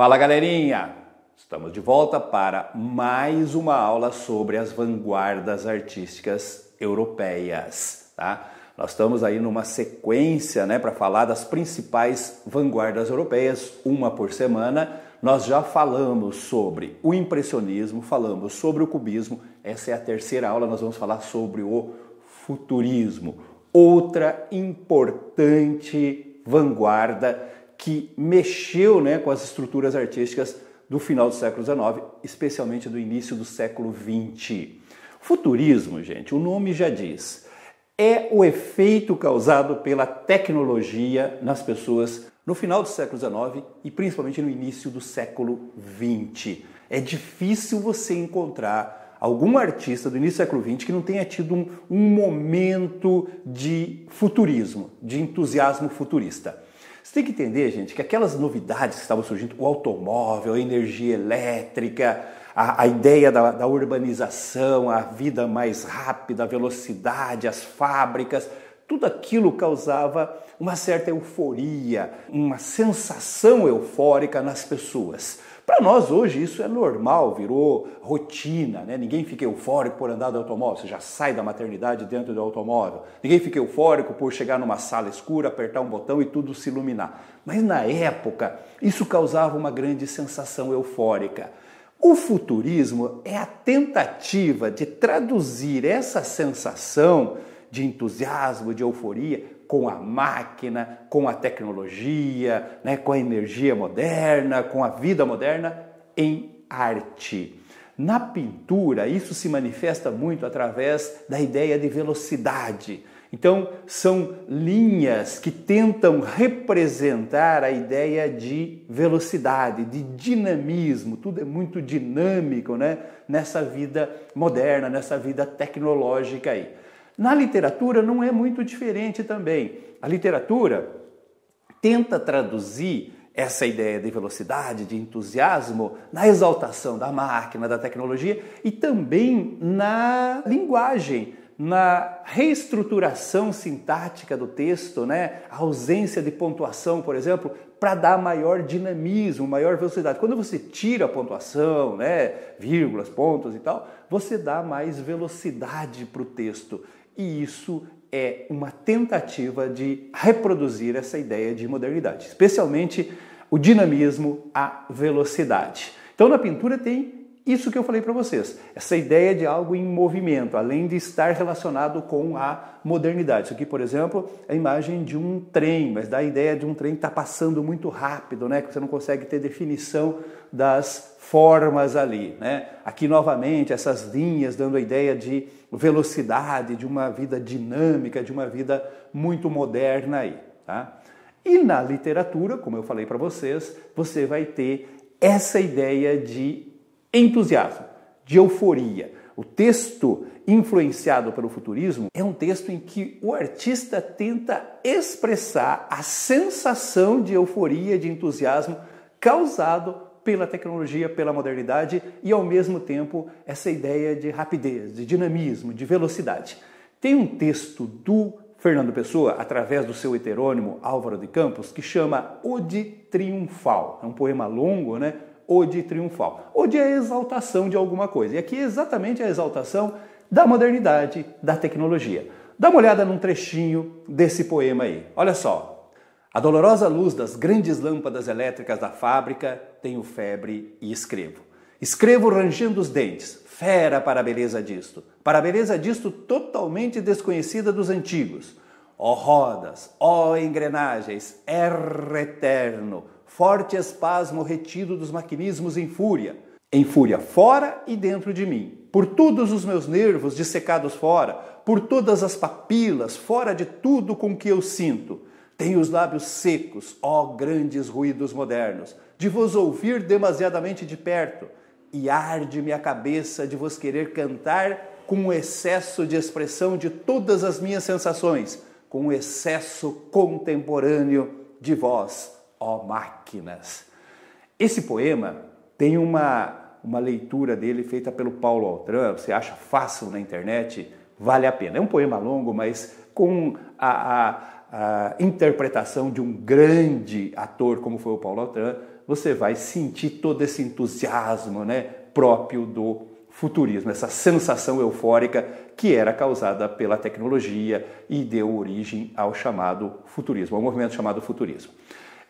Fala galerinha! Estamos de volta para mais uma aula sobre as vanguardas artísticas europeias, tá? Nós estamos aí numa sequência, né, para falar das principais vanguardas europeias, uma por semana. Nós já falamos sobre o impressionismo, falamos sobre o cubismo. Essa é a terceira aula, nós vamos falar sobre o futurismo, outra importante vanguarda que mexeu né, com as estruturas artísticas do final do século XIX, especialmente do início do século XX. Futurismo, gente, o nome já diz, é o efeito causado pela tecnologia nas pessoas no final do século XIX e principalmente no início do século XX. É difícil você encontrar algum artista do início do século XX que não tenha tido um, um momento de futurismo, de entusiasmo futurista. Você tem que entender, gente, que aquelas novidades que estavam surgindo, o automóvel, a energia elétrica, a, a ideia da, da urbanização, a vida mais rápida, a velocidade, as fábricas, tudo aquilo causava uma certa euforia, uma sensação eufórica nas pessoas. Para nós hoje isso é normal, virou rotina, né? Ninguém fica eufórico por andar de automóvel, você já sai da maternidade dentro do automóvel. Ninguém fica eufórico por chegar numa sala escura, apertar um botão e tudo se iluminar. Mas na época, isso causava uma grande sensação eufórica. O futurismo é a tentativa de traduzir essa sensação de entusiasmo, de euforia com a máquina, com a tecnologia, né, com a energia moderna, com a vida moderna, em arte. Na pintura, isso se manifesta muito através da ideia de velocidade. Então, são linhas que tentam representar a ideia de velocidade, de dinamismo. Tudo é muito dinâmico né? nessa vida moderna, nessa vida tecnológica aí. Na literatura não é muito diferente também. A literatura tenta traduzir essa ideia de velocidade, de entusiasmo, na exaltação da máquina, da tecnologia e também na linguagem, na reestruturação sintática do texto, né? a ausência de pontuação, por exemplo, para dar maior dinamismo, maior velocidade. Quando você tira a pontuação, né? vírgulas, pontos e tal, você dá mais velocidade para o texto. E isso é uma tentativa de reproduzir essa ideia de modernidade, especialmente o dinamismo, a velocidade. Então, na pintura tem isso que eu falei para vocês, essa ideia de algo em movimento, além de estar relacionado com a modernidade. Isso aqui, por exemplo, é a imagem de um trem, mas dá a ideia de um trem que está passando muito rápido, né? que você não consegue ter definição das formas ali. Né? Aqui, novamente, essas linhas dando a ideia de velocidade, de uma vida dinâmica, de uma vida muito moderna aí. Tá? E na literatura, como eu falei para vocês, você vai ter essa ideia de entusiasmo, de euforia. O texto influenciado pelo futurismo é um texto em que o artista tenta expressar a sensação de euforia, de entusiasmo causado pela tecnologia, pela modernidade e ao mesmo tempo essa ideia de rapidez, de dinamismo, de velocidade. Tem um texto do Fernando Pessoa, através do seu heterônimo Álvaro de Campos, que chama Ode Triunfal. É um poema longo, né? ode triunfal. Ode é a exaltação de alguma coisa. E aqui é exatamente a exaltação da modernidade, da tecnologia. Dá uma olhada num trechinho desse poema aí. Olha só. A dolorosa luz das grandes lâmpadas elétricas da fábrica, tenho febre e escrevo. Escrevo rangendo os dentes, fera para a beleza disto, para a beleza disto totalmente desconhecida dos antigos. Ó rodas, ó engrenagens, erro eterno, forte espasmo retido dos maquinismos em fúria, em fúria fora e dentro de mim, por todos os meus nervos dissecados fora, por todas as papilas, fora de tudo com que eu sinto. Tenho os lábios secos, ó grandes ruídos modernos, de vos ouvir demasiadamente de perto, e arde-me a cabeça de vos querer cantar com excesso de expressão de todas as minhas sensações, com excesso contemporâneo de voz ó máquinas. Esse poema tem uma, uma leitura dele feita pelo Paulo Altran, você acha fácil na internet, vale a pena. É um poema longo, mas com a, a, a interpretação de um grande ator como foi o Paulo Altran, você vai sentir todo esse entusiasmo né, próprio do futurismo, essa sensação eufórica que era causada pela tecnologia e deu origem ao chamado futurismo, ao movimento chamado futurismo.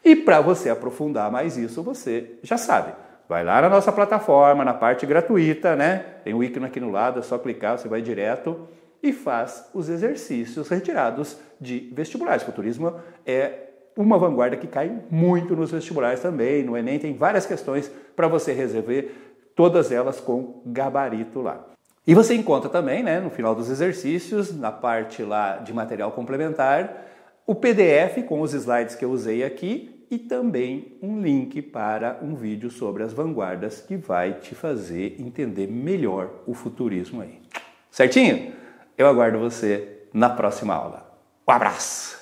E para você aprofundar mais isso, você já sabe. Vai lá na nossa plataforma, na parte gratuita, né? Tem o um ícone aqui no lado, é só clicar, você vai direto e faz os exercícios retirados de vestibulares. O turismo é uma vanguarda que cai muito nos vestibulares também. No Enem tem várias questões para você resolver, todas elas com gabarito lá. E você encontra também, né, no final dos exercícios, na parte lá de material complementar, o PDF com os slides que eu usei aqui e também um link para um vídeo sobre as vanguardas que vai te fazer entender melhor o futurismo aí. Certinho? Eu aguardo você na próxima aula. Um abraço!